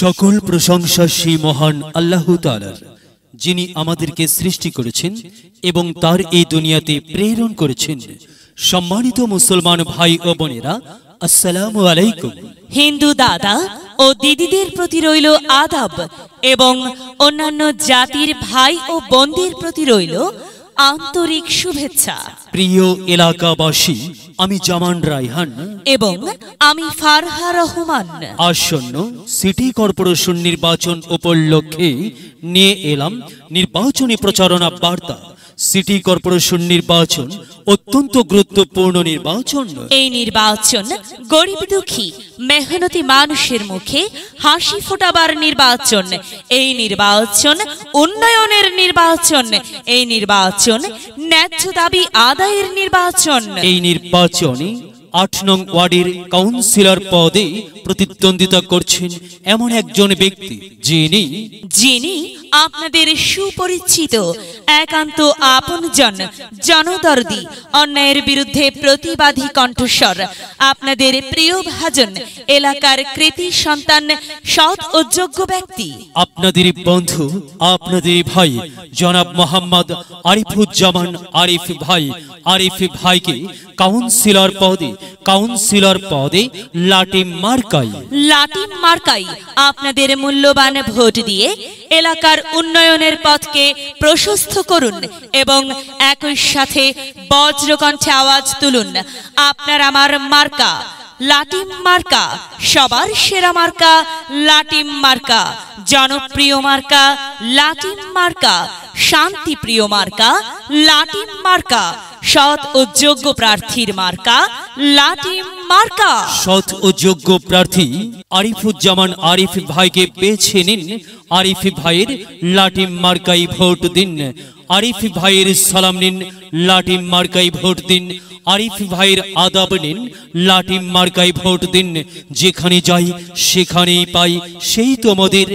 সকল প্রশংসা সেই মহান আল্লাহ তালার যিনি আমাদেরকে সৃষ্টি করেছেন এবং তার এই দুনিয়াতে প্রেরণ করেছেন সম্মানিত মুসলমান ভাই ও বোনেরা আসসালাম আলাইকুম হিন্দু দাদা ও দিদিদের প্রতি রইল আদাব এবং অন্যান্য জাতির ভাই ও বোনদের প্রতি রইল আন্তরিক শুভেচ্ছা প্রিয় এলাকাবাসী আমি জামান রায়হান এবং আমি ফারহা রহমান আসন্ন সিটি কর্পোরেশন নির্বাচন উপলক্ষে নিয়ে এলাম নির্বাচনী প্রচারণা বার্তা সিটি কর্পোরেশন নির্বাচন অত্যন্ত গুরুত্বপূর্ণ নির্বাচন এই নির্বাচন গরিব দুঃখী মেহনতি মানুষের মুখে হাসি ফোটাবার নির্বাচন এই নির্বাচন উন্নয়নের নির্বাচন এই নির্বাচন ন্যায্য দাবি আদায়ের নির্বাচন এই নির্বাচনে আট নং ওয়ার্ডের কাউন্সিলর পদে প্রতিদ্বন্দ্বিতা করছেন এমন একজন ব্যক্তি যিনি যিনি আপনাদের সুপরিচিত একান্ত আপন জন জনদর্দি অন্যায়ের বিরুদ্ধে প্রতিবাদী কণ্ঠস্বর আপনাদের প্রিয় ভাজন এলাকার কৃতি সন্তান সৎ ও যোগ্য ব্যক্তি আপনাদের বন্ধু আপনাদের ভাই জনাব মোহাম্মদ আরিফুজ্জামান আরিফ ভাই আরিফ ভাইকে কাউন্সিলর পদে কাউন্সিলর পদে লাটিম মার্কাই লাটিম মার্কাই আপনাদের মূল্যবান ভোট দিয়ে এলাকার উন্নয়নের পথকে প্রশস্ত করুন এবং একই সাথে বজ্রকণ্ঠে আওয়াজ তুলুন আপনার আমার মার্কা লাটিম মার্কা সবার সেরা মার্কা লাটিম মার্কা জনপ্রিয় মার্কা লাটিম মার্কা শান্তিপ্রিয় মার্কা লাটিম মার্কা সৎ ও যোগ্য প্রার্থীর মার্কা আরিফুজ্জামান ভাইকে নিন ভাইয়ের ভোট দিন ভাইয়ের সালাম নিন ভোট দিন ভাইয়ের আদাব নিন লাটিম মার্কাই ভোট দিন যেখানে যাই সেখানেই পাই সেই তোমাদের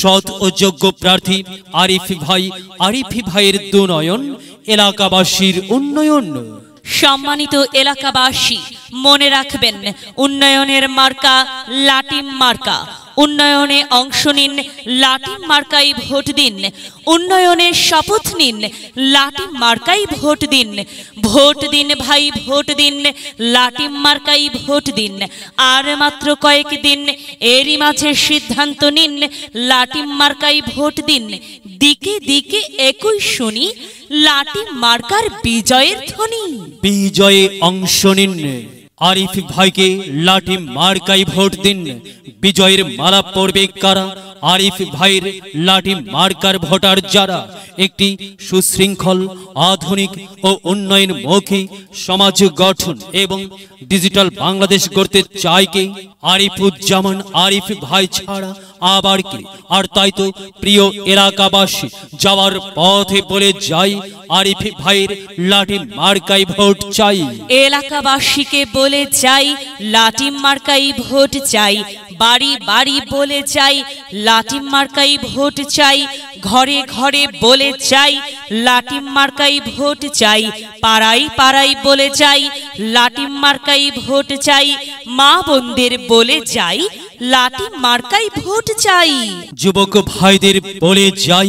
সৎ ও যোগ্য প্রার্থী আরিফ ভাই আরিফি ভাইয়ের দুনয়ন এলাকাবাসীর উন্নয়ন সম্মানিত এলাকাবাসী মনে রাখবেন উন্নয়নের মার্কা লাটিম মার্কা উন্নয়নে অংশ নিন লাটিম মার্কাই ভোট দিন উন্নয়নের শপথ নিন লাটিম মার্কাই ভোট দিন ভোট দিন ভাই ভোট দিন লাটিম মার্কাই ভোট দিন আর মাত্র কয়েক দিন এরই মাঝে সিদ্ধান্ত নিন লাটিম মার্কাই ভোট দিন দিকে দিকে একই শুনি লাটি মার্কার বিজয়ের ধ্বনি বিজয়ে অংশ নিন আরিফ ভাইকে লাঠি মার্কাই ভোট দিন বিজয়ের মালা পড়বে কারা আরিফ ভাইয়ের লাঠি মার্কার ভোটার যারা একটি সুশৃঙ্খল আধুনিক ও উন্নয়নমুখী সমাজ গঠন এবং ডিজিটাল বাংলাদেশ গড়তে চায় আরিফুজ্জামান আরিফ ভাই ছাড়া আবার কি আর তাই তো প্রিয় এলাকাবাসী যাওয়ার পথে বলে যাই আরিফ ভাইয়ের লাঠি মার্কাই ভোট চাই এলাকাবাসীকে বলে যাই লাঠি মার্কাই ভোট চাই বাড়ি বাড়ি বলে চাই লাঠি মার্কাই ভোট চাই ঘরে ঘরে বলে চাই লাঠি মার্কাই ভোট চাই পাড়াই পাড়াই বলে চাই লাঠি মার্কাই ভোট চাই মা বোনদের বলে চাই লাঠি মার্কাই ভোট চাই যুবক ভাইদের বলে যাই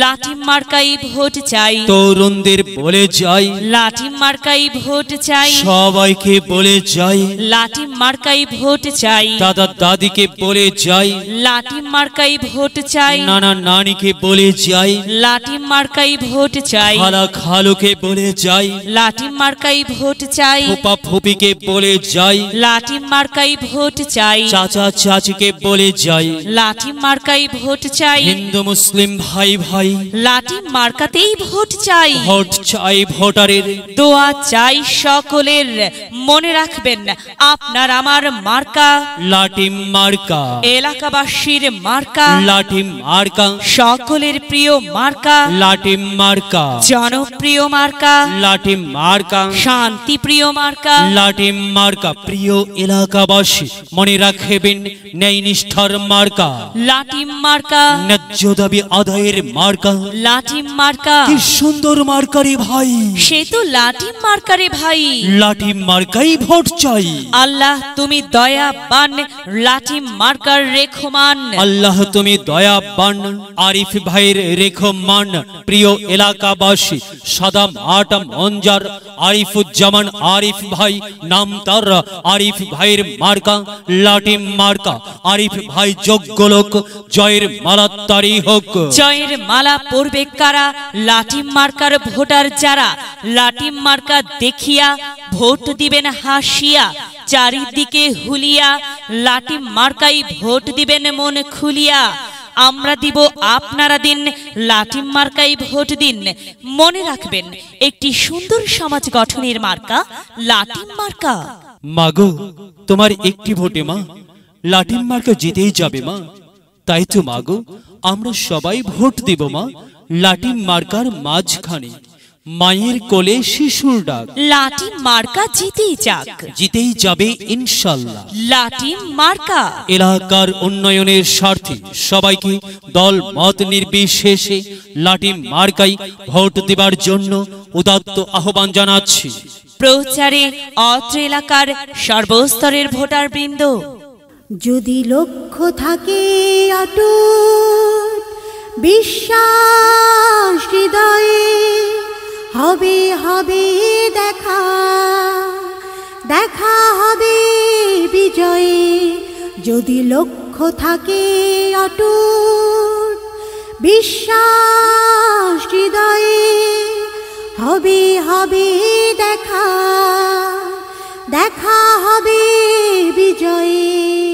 লাঠি মার্কাই ভোট চাই তরুণদের বলে যাই লাঠি মার্কাই ভোট চাই সবাইকে বলে যাই লাঠি মার্কাই ভোট চাই দাদা দাদিকে বলে যাই লাঠি মার্কাই ভোট চাই নানা নানিকে বলে যাই লাঠি মার্কাই ভোট চাই খালা খালুকে বলে যাই লাঠি মার্কাই ভোট চাই ফুপা ফুপিকে বলে যাই লাঠি মার্কাই ভোট চাই চাচা চাচিকে বলে যাই লাঠি মার্কাই ভোট চাই হিন্দু মুসলিম ভাই ভাই লাঠি মার্কাতেই ভোট চাই ভোট চাই ভোটারের দোয়া চাই সকলের মনে রাখবেন আপনার আমার মার্কা লাঠি মার্কা এলাকাবাসীর মার্কা লাঠি মার্কা সকলের প্রিয় মার্কা লাঠি মার্কা জনপ্রিয় মার্কা লাঠি মার্কা শান্তি প্রিয় মার্কা লাঠি মার্কা প্রিয় এলাকাবাসী মনে রাখবেন ন্যায় নিষ্ঠার মার্কা লাঠিম মার্কা ন্যায্য দাবি আদায়ের মার্কা মার্কা কি সুন্দর মার্কারে ভাই সে তো মার্কারে ভাই মার্কাই ভোট চাই আল্লাহ তুমি মার্কার রেখমান আল্লাহ তুমি আরিফ ভাইয়ের রেখমান প্রিয় এলাকাবাসী সাদাম অঞ্জার আরিফুজ্জামান আরিফ ভাই নাম তার আরিফ ভাইয়ের মার্কা লাঠিম মার্কা মার্কা আরিফ ভাই যোগ্য লোক জয়ের মালা তারি হোক জয়ের মালা পড়বে কারা লাঠি মার্কার ভোটার যারা লাঠি মার্কা দেখিয়া ভোট দিবেন হাসিয়া চারিদিকে হুলিয়া লাঠি মার্কাই ভোট দিবেন মন খুলিয়া আমরা দিব আপনারা দিন লাঠিম মার্কাই ভোট দিন মনে রাখবেন একটি সুন্দর সমাজ গঠনের মার্কা লাঠিম মার্কা মাগো তোমার একটি ভোটে মা লাটিন মার্কা জিতেই যাবে মা তাই তো মাগো আমরা সবাই ভোট দেব মা লাটিন মার্কার মাঝখানে মায়ের কোলে শিশুর ডাক লাটিন মার্কা জিতেই যাক জিতেই যাবে ইনশাল্লাহ লাটিন মার্কা এলাকার উন্নয়নের স্বার্থে সবাইকে দল মত নির্বিশেষে লাটিম মার্কাই ভোট দেবার জন্য উদাত্ত আহ্বান জানাচ্ছি প্রচারে অত্র এলাকার সর্বস্তরের ভোটারবৃন্দ যদি লক্ষ্য থাকে অটুট বিশ্বাস হৃদয়ে হবে হবে দেখা দেখা হবে বিজয়ে যদি লক্ষ্য থাকে অটুট বিশ্বাস হৃদয়ে হবে হবে দেখা দেখা হবে বিজয়ী